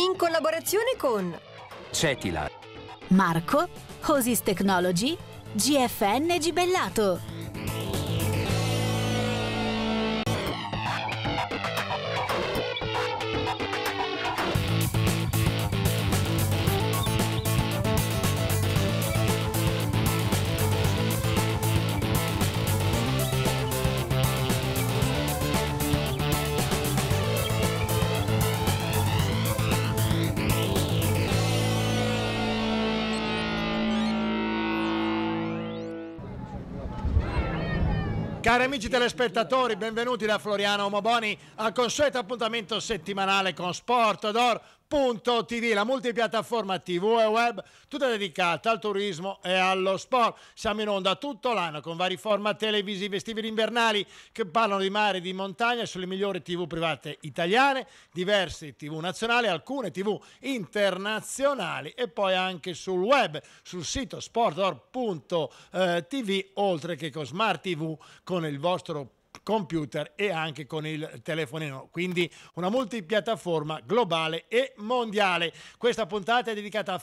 in collaborazione con Cetila, Marco, Hosis Technology, GFN Gibellato. Cari amici telespettatori, benvenuti da Floriano Omoboni al consueto appuntamento settimanale con Sport D'Or. Punto TV, la multipiattaforma TV e web, tutta dedicata al turismo e allo sport. Siamo in onda tutto l'anno con vari format televisivi estivi invernali che parlano di mare e di montagna sulle migliori TV private italiane, diverse TV nazionali, alcune TV internazionali e poi anche sul web, sul sito sportor.tv, eh, oltre che con Smart TV con il vostro computer e anche con il telefonino. Quindi una multipiattaforma globale e mondiale. Questa puntata è dedicata a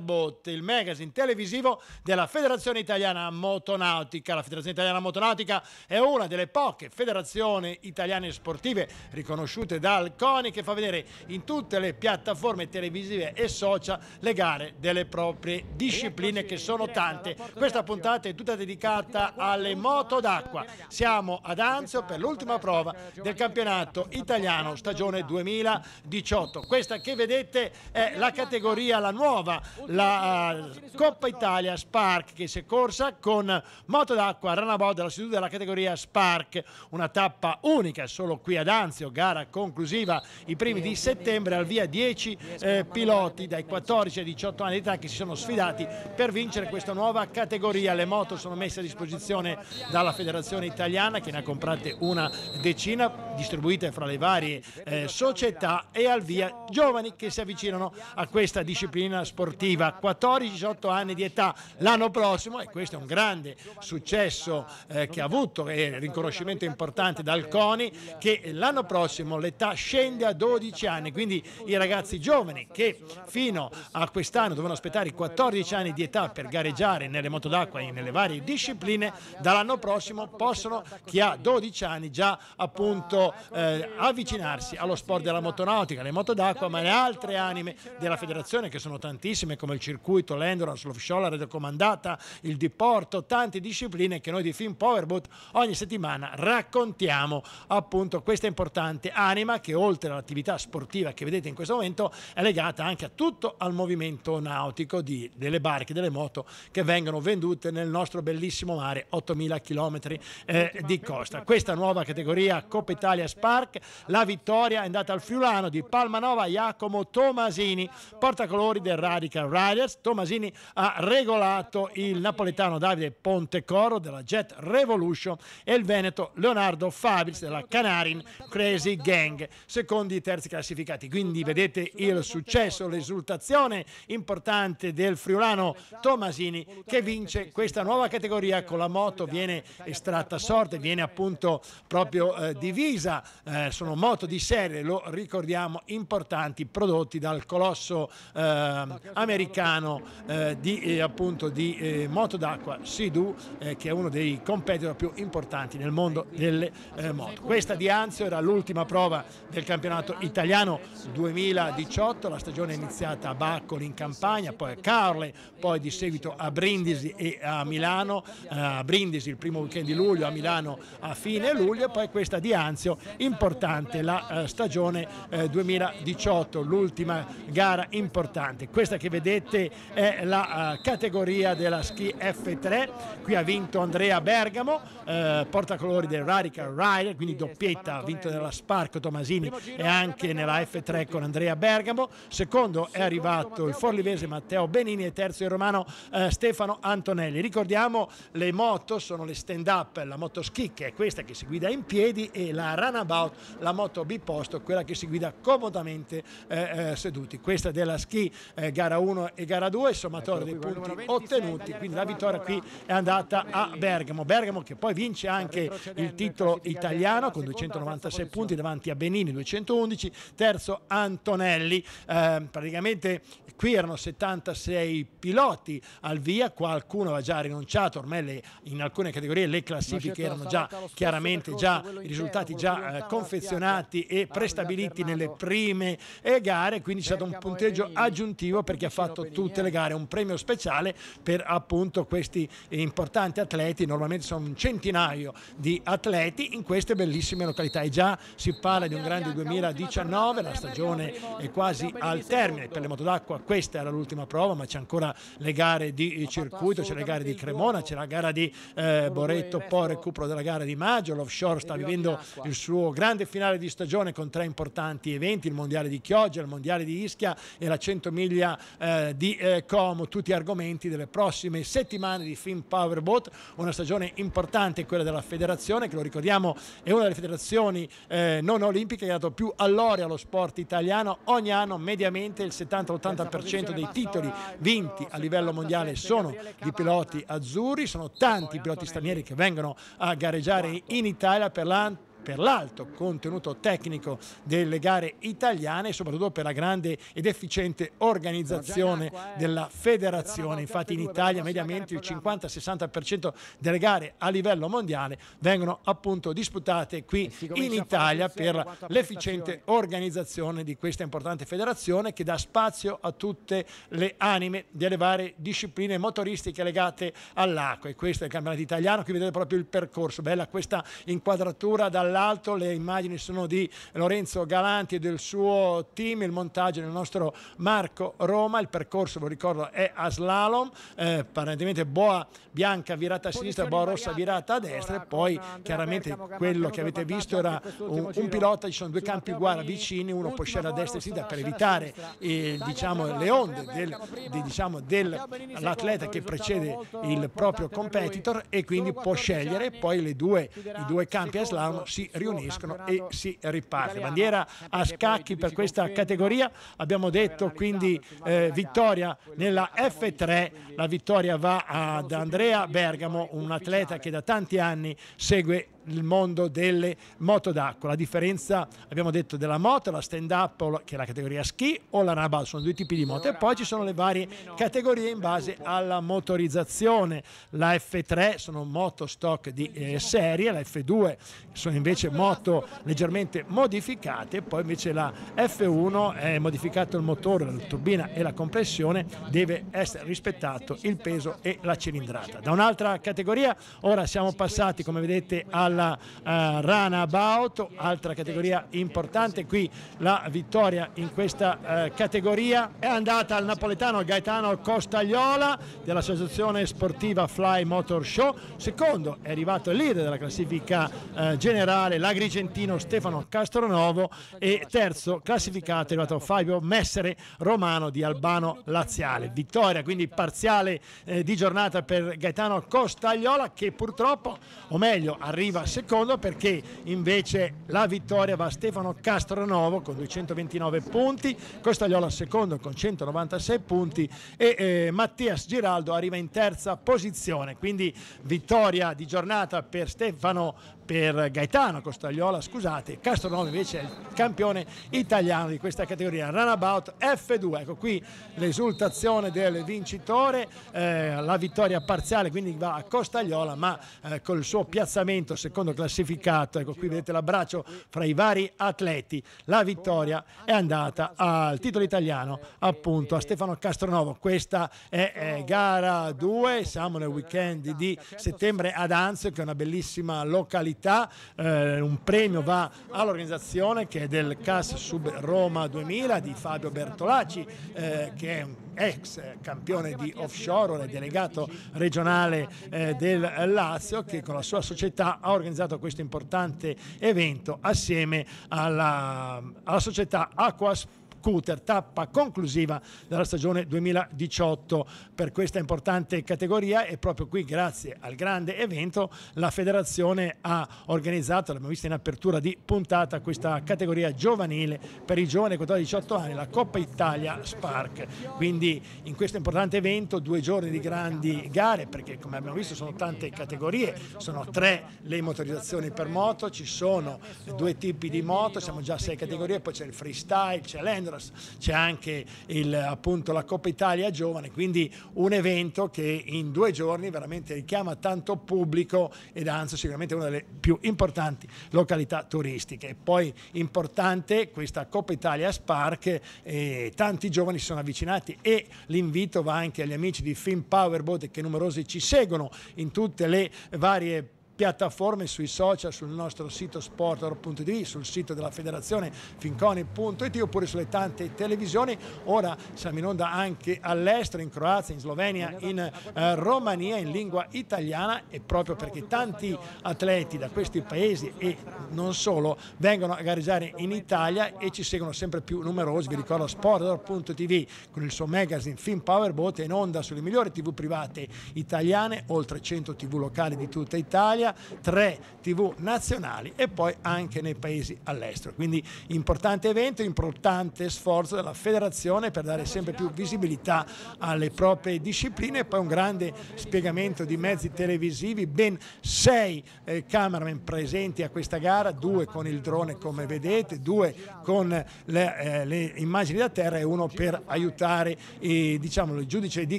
Boat, il magazine televisivo della Federazione Italiana Motonautica. La Federazione Italiana Motonautica è una delle poche federazioni italiane sportive riconosciute dal CONI che fa vedere in tutte le piattaforme televisive e social le gare delle proprie discipline che sono tante. Questa puntata è tutta dedicata alle moto d'acqua. Siamo ad Anzio per l'ultima prova del campionato italiano stagione 2018. Questa che vedete è la categoria, la nuova, la eh, Coppa Italia Spark che si è corsa con moto d'acqua Ranabò della seduta della categoria Spark, una tappa unica solo qui ad Anzio, gara conclusiva i primi di settembre al via 10 eh, piloti dai 14 ai 18 anni di età che si sono sfidati per vincere questa nuova categoria. Le moto sono messe a disposizione dalla Federazione Italiana che ne ha comprate una decina distribuite fra le varie eh, società e al via giovani che si avvicinano a questa disciplina sportiva. 14-18 anni di età l'anno prossimo e questo è un grande successo eh, che ha avuto e eh, riconoscimento importante dal CONI che l'anno prossimo l'età scende a 12 anni, quindi i ragazzi giovani che fino a quest'anno dovevano aspettare i 14 anni di età per gareggiare nelle moto d'acqua e nelle varie discipline, dall'anno prossimo possono chiaramente a 12 anni già appunto eh, avvicinarsi allo sport della motonautica, le moto d'acqua, ma le altre anime della federazione che sono tantissime come il circuito, l'endurance, l'offshore, la radiocomandata, il diporto, tante discipline che noi di Film Powerboat ogni settimana raccontiamo appunto questa importante anima che oltre all'attività sportiva che vedete in questo momento è legata anche a tutto al movimento nautico di, delle barche, delle moto che vengono vendute nel nostro bellissimo mare, 8000 km eh, di costa. Costa. Questa nuova categoria Coppa Italia Spark, la vittoria è andata al Friulano di Palmanova Giacomo Tomasini, portacolori del Radical Riders. Tomasini ha regolato il napoletano Davide Pontecoro della Jet Revolution e il veneto Leonardo Fabris della Canarin Crazy Gang, secondi i terzi classificati. Quindi vedete il successo, l'esultazione importante del friulano Tomasini che vince questa nuova categoria con la moto, viene estratta a sorte, viene linea esatto. appunto proprio eh, divisa, eh, sono moto di serie, lo ricordiamo, importanti prodotti dal colosso ehm, americano eh, di, eh, appunto, di eh, moto d'acqua Sidhu, che è uno dei competitor più importanti nel mondo delle moto. Questa di Anzio era l'ultima prova del campionato italiano 2018, la stagione è iniziata a Baccoli in campagna, poi a Carle, poi di seguito a Brindisi e a Milano, a Brindisi il primo weekend di luglio, a Milano a fine luglio e poi questa di Anzio, importante la eh, stagione 2018, eh, l'ultima gara importante. Questa che vedete è la eh, categoria della Ski F3, qui ha vinto Andrea Bergamo, portacolori del Radical Rider, quindi doppietta, ha vinto nella Sparco Tomasini e anche nella F3 con Andrea Bergamo, secondo è arrivato il forlivese Matteo Benini e terzo il romano Stefano Antonelli. Ricordiamo le moto sono le stand up, la moto motoskick che è questa che si guida in piedi, e la runabout, la moto biposto, quella che si guida comodamente eh, eh seduti. Questa della ski eh, gara 1 e gara 2, sommatore dei punti ottenuti, quindi la vittoria qui è andata a Bergamo. Bergamo che poi vince anche il titolo italiano con 296 punti davanti a Benini 211, terzo Antonelli. Ehm, praticamente qui erano 76 piloti al via, qualcuno aveva già rinunciato, ormai le, in alcune categorie le classifiche certo, erano già chiaramente già i risultati già eh, confezionati e prestabiliti nelle prime eh, gare, quindi c'è stato un punteggio aggiuntivo perché ha fatto tutte eh. le gare, un premio speciale per appunto questi importanti atleti, normalmente sono un centinaio di atleti in queste bellissime località e già si parla di un grande 2019, la stagione è quasi al termine per le moto d'acqua, questa era l'ultima prova ma c'è ancora le gare di circuito, c'è le gare di Cremona, c'è la gara di eh, Boretto, poi recupero della gara gara di maggio, l'offshore sta vivendo il suo grande finale di stagione con tre importanti eventi, il mondiale di Chioggia, il mondiale di Ischia e la 100 miglia eh, di eh, Como, tutti argomenti delle prossime settimane di Film Powerboat, una stagione importante quella della federazione che lo ricordiamo è una delle federazioni eh, non olimpiche che ha dato più allore allo sport italiano, ogni anno mediamente il 70-80% dei titoli vinti a livello mondiale sono di piloti azzurri, sono tanti piloti stranieri che vengono a gareggiare gareggiare in Italia per la per l'alto contenuto tecnico delle gare italiane e soprattutto per la grande ed efficiente organizzazione eh. della federazione. Infatti in Italia mediamente il 50-60% delle gare a livello mondiale vengono appunto disputate qui in Italia per l'efficiente organizzazione di questa importante federazione che dà spazio a tutte le anime delle varie discipline motoristiche legate all'acqua e questo è il campionato italiano, qui vedete proprio il percorso, bella questa inquadratura dalla dall'alto, le immagini sono di Lorenzo Galanti e del suo team, il montaggio del nostro Marco Roma, il percorso, ve lo ricordo, è a slalom, eh, apparentemente boa bianca virata a sinistra, boa rossa virata a destra e poi eh, chiaramente quello che avete visto era un, un, pilota, ci sono due campi uguali vicini, uno può scegliere a destra e a sinistra per evitare eh, diciamo, le onde del, di, diciamo, dell'atleta che precede il proprio competitor e quindi può scegliere poi due, i due campi a slalom si si riuniscono e si riparte. Bandiera a scacchi per questa categoria, abbiamo detto quindi eh, vittoria nella F3, la vittoria va ad Andrea Bergamo, un atleta che da tanti anni segue il mondo delle moto d'acqua. La differenza, abbiamo detto, della moto, la stand up, che è la categoria ski, o la Rabat, sono due tipi di moto. E poi ci sono le varie categorie in base alla motorizzazione. La F3 sono moto stock di eh, serie, la F2 sono invece moto leggermente modificate, poi invece la F1 è modificato il motore, la turbina e la compressione, deve essere rispettato il peso e la cilindrata. Da un'altra categoria, ora siamo passati, come vedete, alla alla uh, eh, Rana About, altra categoria importante, qui la vittoria in questa uh, categoria è andata al napoletano Gaetano Costagliola dell'associazione sportiva Fly Motor Show, secondo è arrivato il leader della classifica uh, generale l'agrigentino Stefano Castronovo e terzo classificato è arrivato Fabio Messere romano di Albano Laziale, vittoria quindi parziale eh, di giornata per Gaetano Costagliola che purtroppo o meglio arriva Silva, secondo perché invece la vittoria va a Stefano Castronovo con 229 punti, Costagliola secondo con 196 punti e eh, Mattias Giraldo arriva in terza posizione, quindi vittoria di giornata per Stefano per Gaetano Costagliola, scusate, Castronovo invece è il campione italiano di questa categoria, Runabout F2, ecco qui l'esultazione del vincitore, eh, la vittoria parziale quindi va a Costagliola ma eh, col suo piazzamento secondo secondo classificato. Ecco qui vedete l'abbraccio fra i vari atleti. La vittoria è andata al titolo italiano, appunto a Stefano Castronovo. Questa è, è gara 2, siamo nel weekend di settembre ad Anzio, che è una bellissima località. Eh, un premio va all'organizzazione che è del CAS Sub Roma 2000 di Fabio Bertolacci, eh, che è un ex campione di offshore, ora delegato regionale eh, del Lazio, che con la sua società ha organizzato organizzato questo importante evento assieme alla, alla società Aquas Scooter, tappa conclusiva della stagione 2018. Per questa importante categoria e proprio qui grazie al grande evento la federazione ha organizzato, l'abbiamo visto in apertura di puntata, questa categoria giovanile per i giovani 14-18 anni, la Coppa Italia Spark. Quindi in questo importante evento due giorni di grandi gare perché come abbiamo visto sono tante categorie, sono tre le motorizzazioni per moto, ci sono due tipi di moto, siamo già a sei categorie, poi c'è il freestyle, c'è l'enduro, Andras, c'è anche il, appunto la Coppa Italia Giovane, quindi un evento che in due giorni veramente richiama tanto pubblico ed Anza sicuramente una delle più importanti località turistiche. Poi importante questa Coppa Italia Spark, eh, tanti giovani si sono avvicinati e l'invito va anche agli amici di Film Powerboat che numerosi ci seguono in tutte le varie piattaforme sui social, sul nostro sito sport.it, sul sito della federazione finconi.it oppure sulle tante televisioni. Ora siamo in onda anche all'estero, in Croazia, in Slovenia, in eh, Romania, in lingua italiana e proprio perché tanti atleti da questi paesi e non solo vengono a gareggiare in Italia e ci seguono sempre più numerosi. Vi ricordo sport.tv con il suo magazine Film Powerboat in onda sulle migliori tv private italiane, oltre 100 tv locali di tutta Italia Italia, tre TV nazionali e poi anche nei paesi all'estero. Quindi importante evento, importante sforzo della federazione per dare sempre più visibilità alle proprie discipline e poi un grande spiegamento di mezzi televisivi, ben sei eh, cameraman presenti a questa gara, due con il drone come vedete, due con le, eh, le immagini da terra e uno per aiutare eh, diciamo, il giudice di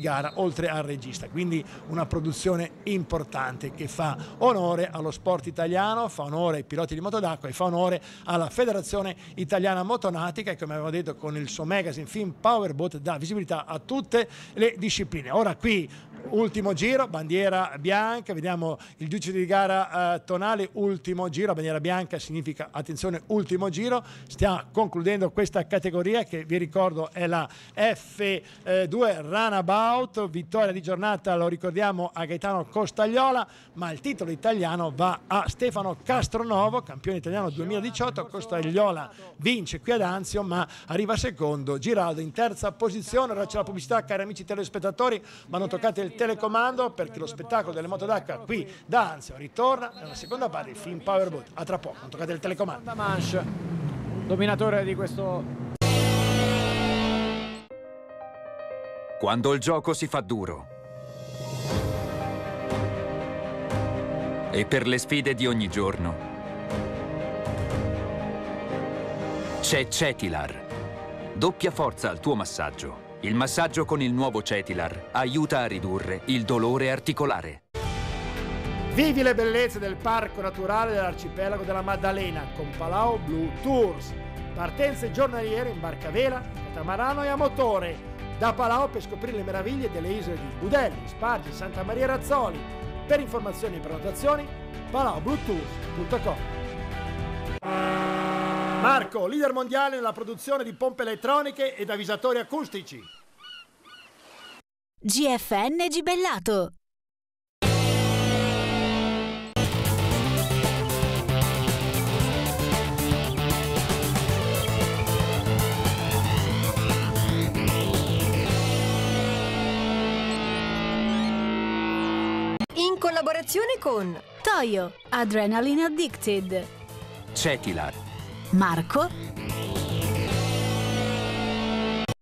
gara oltre al regista. Quindi una produzione importante che fa onore allo sport italiano, fa onore ai piloti di moto d'acqua e fa onore alla Federazione Italiana Motonautica e come avevo detto con il suo magazine Film Powerboat dà visibilità a tutte le discipline. Ora qui ultimo giro, bandiera bianca, vediamo il giudice di gara eh, Tonali, ultimo giro, bandiera bianca significa attenzione ultimo giro, stiamo concludendo questa categoria che vi ricordo è la F2 Runabout, vittoria di giornata lo ricordiamo a Gaetano Costagliola, ma il titolo di italiano va a Stefano Castronovo, campione italiano 2018, Costa Costagliola vince qui ad Anzio ma arriva secondo, Giraldo in terza posizione, ora c'è la pubblicità cari amici telespettatori, ma non toccate il telecomando perché lo spettacolo delle moto d'acqua qui da Anzio ritorna nella seconda parte il film Powerboat, a tra poco, non toccate il telecomando. Manche, dominatore di questo... Quando il gioco si fa duro e per le sfide di ogni giorno. C'è Cetilar. Doppia forza al tuo massaggio. Il massaggio con il nuovo Cetilar aiuta a ridurre il dolore articolare. Vivi le bellezze del parco naturale dell'arcipelago della Maddalena con Palau Blue Tours. Partenze giornaliere in barca vela, catamarano e a motore. Da Palau per scoprire le meraviglie delle isole di Budelli, Spargi, Santa Maria Razzoli per informazioni e prenotazioni palaobluetooth.com Marco, leader mondiale nella produzione di pompe elettroniche ed avvisatori acustici. GFN Gibellato collaborazione con Toyo, Adrenaline Addicted, Cetilar, Marco